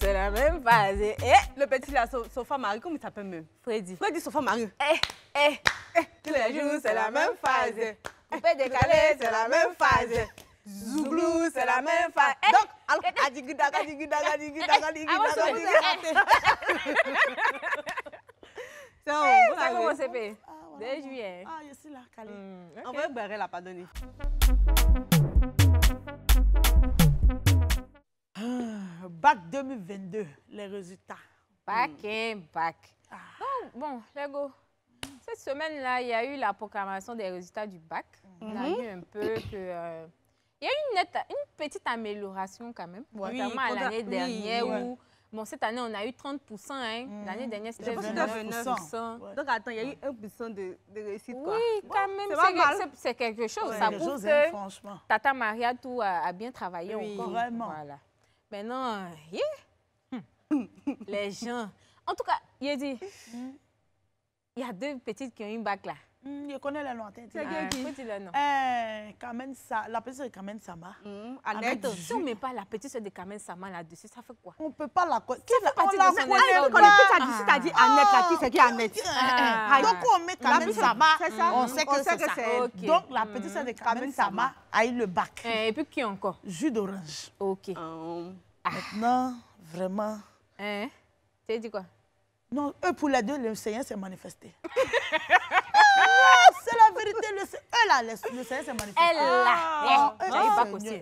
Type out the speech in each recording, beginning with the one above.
C'est la même phase. Et eh, eh, le petit là, Sofa Marie, comment il s'appelle même Freddy. Freddy Sofa Marie. Eh, eh, eh, Tous les jours, c'est la même phase. peut décaler, c'est la même phase. Zouglou, c'est la même phase. Donc, alors, c'est ça commence à payer. 2 juillet. Ah, je suis là, calé. Hmm, On va Bérel n'a pas donné. Bac 2022, les résultats. Bac hmm. et bac. Ah. Donc, bon, Lego, cette semaine-là, il y a eu la proclamation des résultats du bac. On a mhm. vu un peu que... Euh, il y a eu une, petite amélioration quand même, notamment à l'année dernière où Bon, cette année, on a eu 30 hein. mm. L'année dernière, c'était 29 Donc, attends, il y a eu 1 de, de réussite, quoi. Oui, quand même, c'est quelque chose. ça prouve hein, Tata Maria tout a, bien travaillé oui, encore. vraiment. Voilà. Maintenant, euh, les gens... En tout cas, il dit, mm. il y a deux petites qui ont une bac, là. Hmm, je connais la lointaine. C'est qui ah, dit le nom euh, La petite sœur de Kamen Sama. Hmm, si on ne met pas la petite sœur de Kamen Sama là-dessus, ça fait quoi On ne peut pas la connaître. Ça fait partie on de tu as dit ah. Annette, qui c'est qui Annette ah. Donc on met Kamen Sama, hmm. on sait que oh, c'est Donc la petite sœur de Kamen Sama a eu le bac. Eh, et puis qui encore Jus d'orange. Ok. Maintenant, vraiment... Eh, tu as dit quoi Non, eux, pour les deux, le Seigneur s'est manifesté. le Elle a le, le Seigneur s'est manifesté. Elle l'a. Elle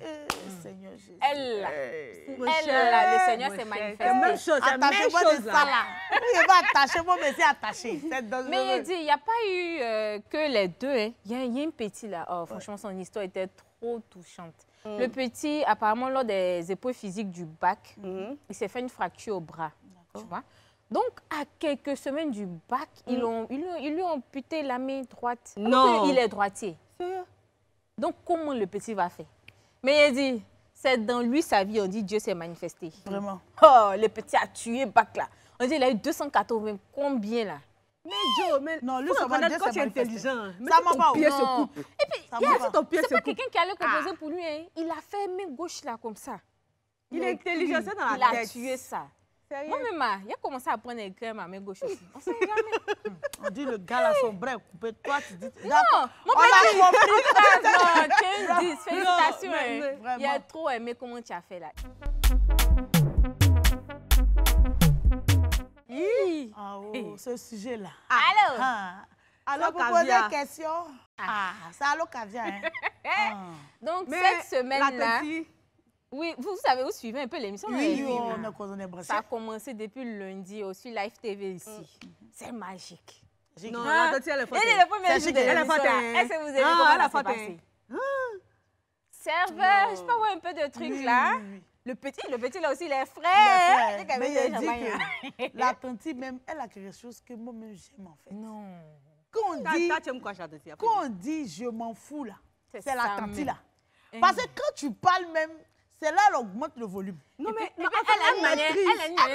Elle Le Seigneur oh, s'est eh, hmm. eh, manifesté. C'est même chose. C'est même chose hein. là. Il va attacher mais c'est attaché. Mais il dit, il n'y a pas eu euh, que les deux. Hein. Il, y a, un petit là. Oh, franchement, son histoire était trop touchante. Mm. Le petit, apparemment, lors des épreuves physiques du bac, mm. il s'est fait une fracture au bras. Tu vois donc, à quelques semaines du bac, ils, hmm. lui ont amputé la main droite. Non. Il est droitier. Donc, comment le petit va faire Mais il dit, c'est dans lui sa vie, on dit Dieu s'est manifesté. Vraiment. Oh, le petit a tué bac là. On dit, il a eu 280, combien là mais Dieu, mais non, lui, ça va quand tu es intelligent. Mais hein. ça m'a pas pied non. se coupe. Et puis, c'est pas quelqu'un qui allait composer ah. pour lui. Hein. Il a fait main gauche là comme ça. Il est intelligent, c'est dans la tête. Il a tué ça. Sérieux? Moi-même, j'ai il a commencé à prendre les crèmes à mes gauches aussi. On sait jamais. Hmm. On dit le gars là, son bras est coupé. Toi, tu dis. Non, mon petit, mon petit, tiens, dis, félicitations. Hein. Il a trop aimé comment tu as fait là. Oui. Ah, oh, ce sujet-là. Ah. Allô? Ah. Alors, pour poser des questions. Ah. ah, c'est allô caviar. Hein? Donc, cette semaine-là. Oui, vous, savez, vous suivez un peu l'émission. Oui, hein? oui, on a coordonné Ça a commencé depuis lundi aussi, Live TV ici. Mm. C'est magique. Non, non, elle est Elle est Elle est est Elle que vous avez ah, comment ça ah. Serveur, je peux voir un peu de trucs là. le petit, le petit là aussi, les frères. Mais il dit que hein. la tante même, elle a quelque chose que moi-même j'aime en fait. Non. Quand on dit, dit je m'en fous là, c'est la tante là. Parce que quand tu parles même, c'est là qu'elle augmente le volume. Non, mais elle, a maîtrise. Elle, elle,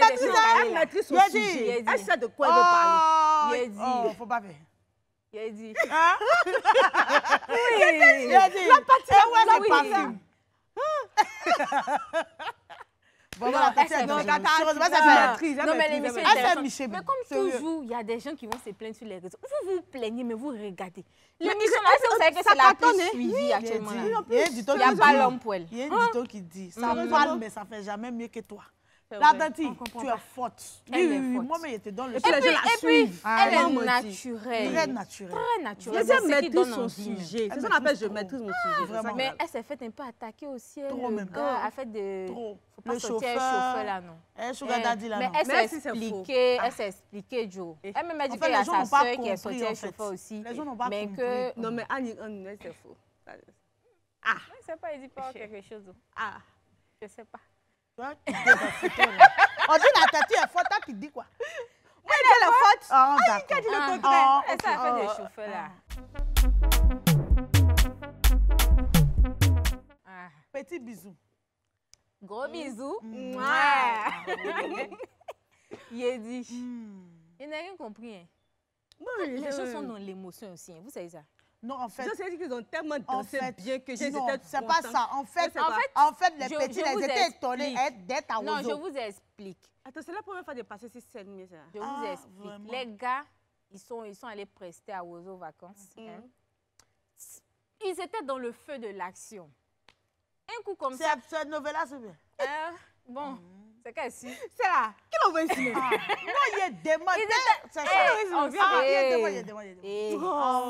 maîtrise une ah, sujet. Elle sait de quoi elle veut parler. Oh, Il oh, faut pas faire. Il hein? dit. La Voilà, non, non, mais hein. ah, comme toujours, il y a des gens qui vont se plaindre sur les réseaux. Vous vous plaignez, mais vous regardez. L'émission, vous savez que c'est la plus hein. suivie actuellement. Il n'y a pas l'homme pour elle. Il y a un temps qui dit, ça mm-hmm. parle, mais ça ne fait jamais mieux que toi. La Tati, tu es forte. Elle oui, oui, moi j'étais dans le Et puis, et puis ah, elle est naturelle. Très naturelle. Très naturelle. Elle maîtrise son sujet. C'est ça qu'on appelle je maîtrise mon ah, sujet. Mais elle s'est faite un peu attaquer aussi. Trop même. Elle fait de. Trop. Faut pas sortir chauffeur là, non. Elle sugar daddy là, non. Mais elle s'est expliquée, elle ah. s'est expliquée, Joe. Elle m'a dit que y a sa soeur qui est sortie chauffeur aussi. Les gens n'ont pas compris. Non, mais Annie, c'est faux. Ah. Je ne sais pas, il dit pas quelque chose. Ah. Je ne sais pas. On dit la tête est forte, toi tu dis quoi Moi elle est la faute. Ah, il a dit le ah, contraire. Ah, eh, ça a fait ah, des chauffeurs là. Ah. Petit bisou. Gros mm. bisou. Ouais. Il dit. Il n'a rien compris. Hein. les euh, choses sont dans l'émotion aussi, hein. vous savez ça. Non, en fait. Je qu'ils ont tellement dansé bien que j'étais Non, c'est pas ça. En fait, en fait, les petits, ils étaient étonnés hein, d'être à Ozo. Non, je vous explique. Attends, c'est la première fois de passer ces semaines Je vous ah, explique. Les gars, ils sont, ils sont allés prester à Ozo Vacances. Mm-hmm. hein. Ils étaient dans le feu de l'action. Un coup comme ça. C'est Novella, c'est bien. Euh, bon. Mm. C'est C'est là. Qui l'envoie ici ah. Moi il est demandé. C'est ça. On vient de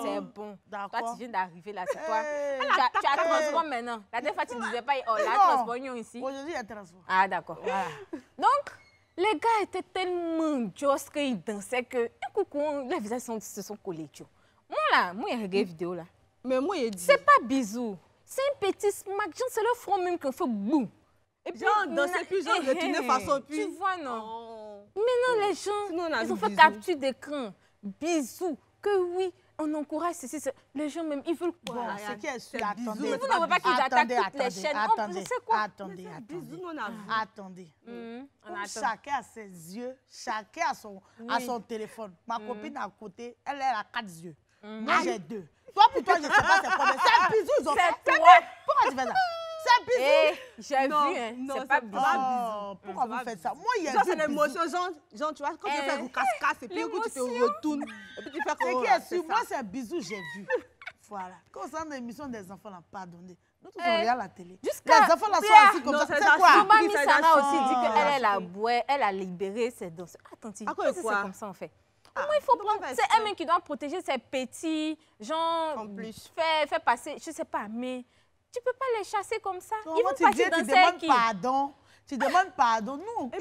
C'est bon. Toi, tu viens d'arriver là, c'est toi. Tu as transformé maintenant. La dernière fois, tu ne disais pas, oh, la transformé ici. Aujourd'hui, elle transformé Ah, d'accord. Donc, les gars étaient tellement ce qu'ils dansaient que, un coucou, les visages se sont collés. Moi, là, moi, j'ai regardé la vidéo là. Mais moi, il dit. C'est pas bisou. C'est un petit smack. C'est le front même qu'on fait boum. Et puis, dans ces plus, genre, eh, de toute eh, façon, plus. Tu vois, non oh. Mais non, les gens, ils ont fait capture d'écran, bisous, que oui, on encourage ceci, les gens même, ils veulent quoi Ce qui est sûr, attendez, vous n'avez pas qu'ils attaquent toutes les chaînes. Attendez, c'est quoi attendez, attendez, mm, Chacun a ses yeux, chacun a son, son téléphone. Ma mm. copine à côté, elle, a quatre yeux. Mm. Moi, ah. j'ai deux. Toi, pour toi, je ne sais pas c'est ça. C'est un bisou, ils ont fait. Pourquoi tu fais ça bisou. Eh, j'ai vu, hein. c'est pas bizarre. bisou. Oh, pourquoi vous faites ça Moi, il y a c'est l'émotion, genre, genre, tu vois, quand tu eh. fais vous casse-casse et puis tu te retournes. Et puis tu fais C'est qui moi, c'est bisou, j'ai vu. Voilà. Quand on a émission des enfants, là, pardonnez. Nous, on eh. regarde la télé. Les enfants, là, sont ainsi comme ça. C'est quoi Mamie Missana aussi dit qu'elle, elle a ah, boué, elle a libéré ses dents. Attends, c'est comme ça, en fait. Ah, Comment il faut prendre C'est elle-même qui doit protéger ses petits, genre, fait passer, je sais pas, mais tu peux pas les chasser comme ça. Ils vont tu partir tu demandes pardon. Tu demandes pardon. Nous, vont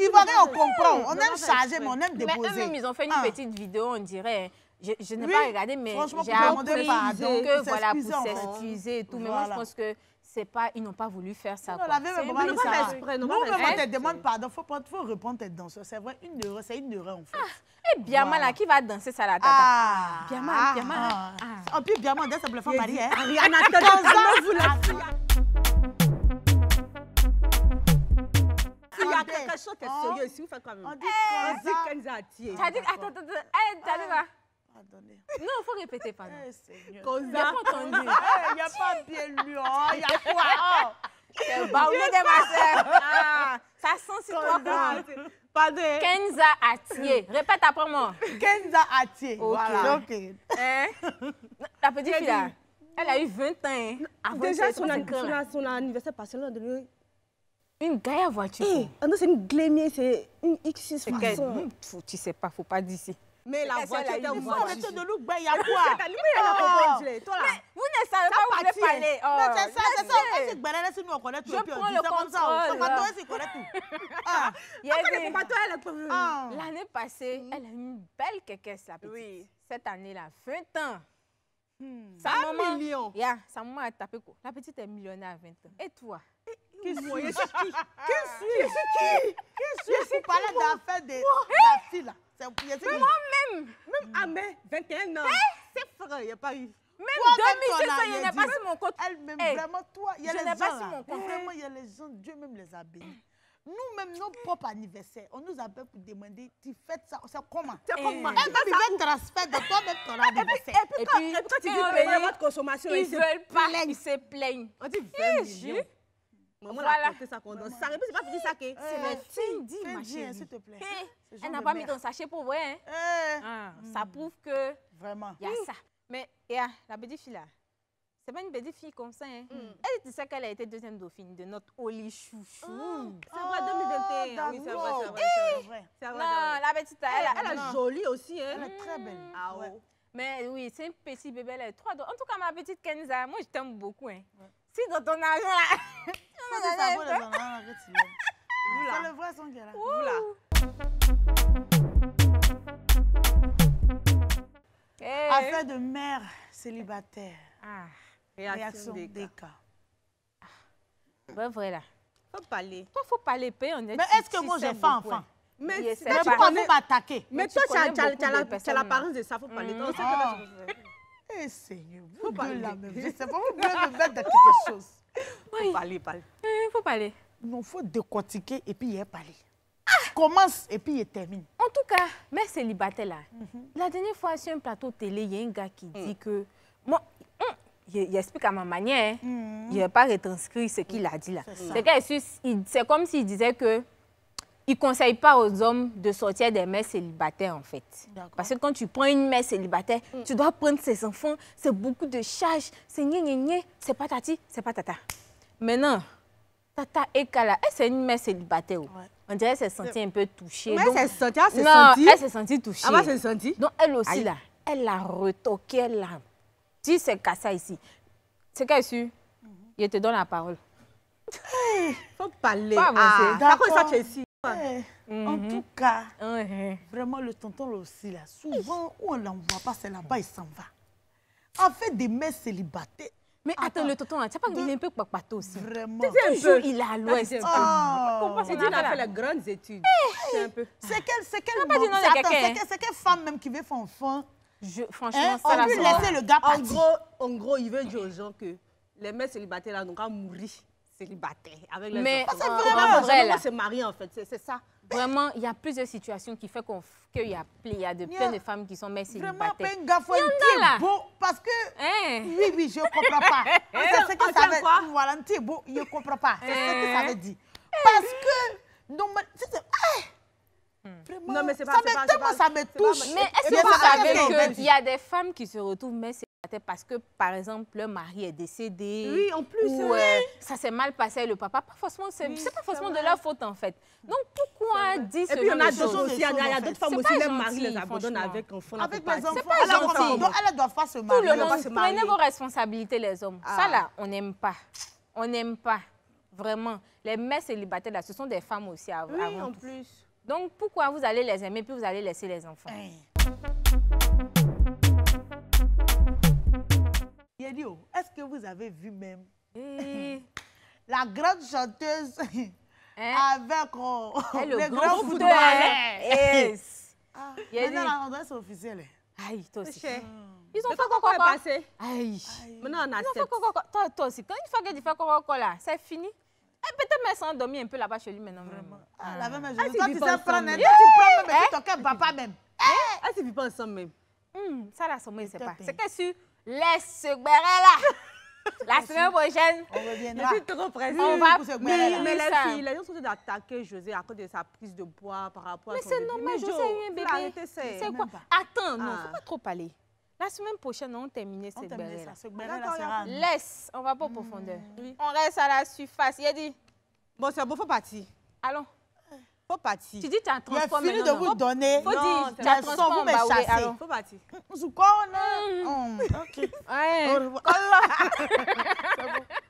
on comprend. On aime charger, mais on aime déposer. Mais eux-mêmes, ils ont fait une ah. petite vidéo, on dirait. Je, je n'ai pas regardé, mais j'ai appris. Donc, euh, voilà, pour s'excuser et tout. Mais moi, je pense que c'est pas, ils n'ont pas voulu faire ça. Non, la même mais ils n'ont pas exprès. Non, même quand te demande pardon, faut, faut répondre t'es danseur. C'est vrai, une erreur, c'est une erreur en fait. Ah, et Biama voilà. qui va danser ça la tata ah, malin. ah, Biama. bien ah. En plus, Biama, dès sa bluffe mariée. Hein. Ariana, comment vous la Il y a quelque chose qui est oh. sérieux ici, vous faites quand même. On dit qu'elle nous a attirés. dit, attends, attends, attends, elle, eh, t'as dit ah, non, il faut répéter, pardon. Eh, eh Il n'y a pas entendu. Il n'y a pas bien lu. Oh, il y a quoi oh. C'est baoulé de ma sœur. Ah, ça sent si toi. Pardon. Kenza Atier. Répète après moi. Kenza Atier. Voilà. OK. Hein? La petite fille, elle a eu 20 ans. Avant Déjà, son, son anniversaire passé, elle a donné une gaille voiture. Eh, ah non, c'est une glémier, c'est une X6 façon. Hmm, tu sais pas, faut pas d'ici. Mais la voiture était Il a quoi oh. Oh. vous ne pas oh. C'est ça, c'est ça. C'est nous on je prends le contrôle. Ah. Ah. L'année passée, mm. elle a une belle kékesse, la Cette année, là, 20 ans. Hmm. million. Yeah, sa maman La petite est millionnaire à 20 ans. Et toi Qui suis-je Qui suis-je Qui suis-je Qui suis-je de la fille là. Même Même à mes 21 ans, eh, c'est vrai il n'y a pas eu. Même 2000, il n'y a pas sur mon compte. Elle-même, eh, vraiment, toi, il y a les gens. Pas sur mon compte. Vraiment, eh. il y a les gens, Dieu même les a bénis. Nous-mêmes, nos propres anniversaires, on nous appelle pour demander, tu fais ça, c'est comment C'est comment Tu même, un transfert de toi-même ton anniversaire. Et puis, quand, tu dis payer votre consommation, ils se plaignent. Ils se plaignent. On dit 20 millions voilà. que ça condensé. Ça c'est pas ça que. Eh, c'est le Tindi, ma chérie. S'il te plaît. Eh, elle n'a pas mis ton sachet pour vrai. Hein? Eh. Ah, ça hmm. prouve que... Vraiment. Il y a ça. Mais yeah, la petite fille là, c'est pas une petite fille comme ça. Hein? Hmm. Elle, tu sais qu'elle a été deuxième dauphine de notre Oli Chouchou. Ça oh, C'est vrai, 2021. Oh, oui, c'est vrai, c'est vrai. non, la petite, elle, elle, elle, est jolie aussi. Hein? Elle est très hmm. belle. Ah oh. ouais. Mais oui, c'est un petit bébé, là, trois En tout cas, ma petite Kenza, moi, je t'aime beaucoup. Hein. Si dans ton argent, là... C'est le hein. hein, vrai son est là. Hey. Affaire de mère célibataire. Ah. Réaction, Réaction des cas. Ah. Ben vrai là. Faut parler. Toi, faut parler, paix, on est Mais est-ce que moi, j'ai faim, enfant? Mais, oui, mais tu pas m'attaquer. Mais, toi, tu as, l'apparence de ça, faut parler. Mmh. Eh oh. Seigneur, vous deux là même. Je sais pas, vous pouvez me mettre dans quelque chose. Oui. Faut parler, parler. Il faut parler. Non, faut décortiquer et puis y parler. Ah! Commence et puis il termine. En tout cas, mère célibataire là. Mhm. La dernière fois sur un plateau télé, il y a un gars qui mm. dit que moi, hum, il explique à ma manière, hein. mm. il a pas retranscrit ce qu'il a dit là. C'est comme s'il disait que il ne conseille pas aux hommes de sortir des mères célibataires, en fait. Parce que quand tu prends une mère célibataire, mm. tu dois prendre ses enfants, c'est beaucoup de charges, c'est gné, pas tati, c'est patati, c'est tata. Maintenant, Tata Ekala, elle, c'est une mère célibataire. On dirait qu'elle s'est sentie un peu touchée. Mais elle s'est sentie, elle Non, elle s'est sentie touchée. Ah, elle s'est sentie. Donc, elle aussi, là, elle l'a retoqué, là. l'a. sais c'est ça ici, c'est qu'elle ici, mhm. Je te donne la parole. Il faut parler. Pas avancer. D'accord, ah, ça, tu es ici. En mhm. tout cas, vraiment, le tonton aussi, là, souvent, où on ne l'envoie pas, c'est là-bas, il s'en va. En fait, des mères célibataires, mais attends, le tonton, hein, tu pas qu'il est un peu papato aussi Vraiment. peu. il est à l'ouest. Oh. C'est ah. qu'il a fait les grandes études. Eh, c'est quelle C'est quelle femme même qui veut faire enfant je, hein? franchement, ça on peut laisser le gars En gros, en gros, il veut dire aux gens que les mères célibataires là n'ont qu'à mourir célibataire avec les Mais c'est ah, vraiment, ah, vrai, c'est marié en fait, c'est ça. Vraiment, il y a plusieurs situations qui font qu'il y a, il y a plein de femmes qui sont mères célibataires. Vraiment, plein de gars, faut beau, parce que... Hein? Oui, oui, je ne comprends pas. c'est ce que ça veut dire. Voilà, un beau, je ne comprends pas. C'est ce que ça veut dire. Parce que... Non, Ah! non, mais c'est pas, ça me, pas, ça me touche. Mais est-ce eh que vous savez qu'il y a des femmes qui se retrouvent mères célibataires parce que, par exemple, leur mari est décédé. Oui, en plus. Euh, ça s'est mal passé avec le papa. Pas forcément, c'est pas forcément de leur faute, en fait. Donc, pourquoi dit. ce Et puis, il y en a d'autres aussi. Il y a d'autres femmes aussi, Les maris les abandonnent avec enfants. Avec les enfants. C'est pas gentil. Donc, elles faire doivent mari. se marier. Tout le monde, prenez vos responsabilités, les hommes. Ah. Ça, là, on n'aime pas. On n'aime pas. Vraiment. Les mères célibataires, là, ce sont des femmes aussi avant Oui, en plus. Donc pourquoi vous allez les aimer puis vous allez laisser les enfants Yélio, hein. oh, est-ce que vous avez vu même la grande chanteuse hein? avec oh, le, grand, grand footballeur hein? yes. ah, Maintenant, la officielle. Aïe, toi aussi. Ils ont fait quoi, coco Aïe. Maintenant, on a Ils ont fait quoi? Toi, aussi, quand une fois que tu fais quoi, là, c'est fini peut-être même s'est endormie un peu là-bas chez lui maintenant. Vraiment. Ah, la même chose. Toi, tu sais prendre, même. Hein, tu prends même, tu eh? t'occupes papa même. Eh? Eh? Elle ne vit pas ensemble même. Hmm, ça, la somme, ne c'est pas. C'est que sur les se là. La semaine prochaine, on reviendra. Je suis trop pressée. On va mais, mais les filles, les gens sont en train d'attaquer José à cause de sa prise de poids par rapport à son son Mais c'est normal, José a eu un bébé. C'est quoi Attends, non, il ah. ne faut pas trop parler. La semaine prochaine, on terminer cette belle. là Laisse, on va pas au mm. profondeur. On reste à la surface. Il dit. Bon, c'est bon, faut partir. Allons. Faut partir. Tu dis, tu as transformé. fini de vous donner. Faut dire, tu as transformé. Vous bah me chassez. Faut partir. Zoukona. Mm. Mm. Ok. Au revoir. C'est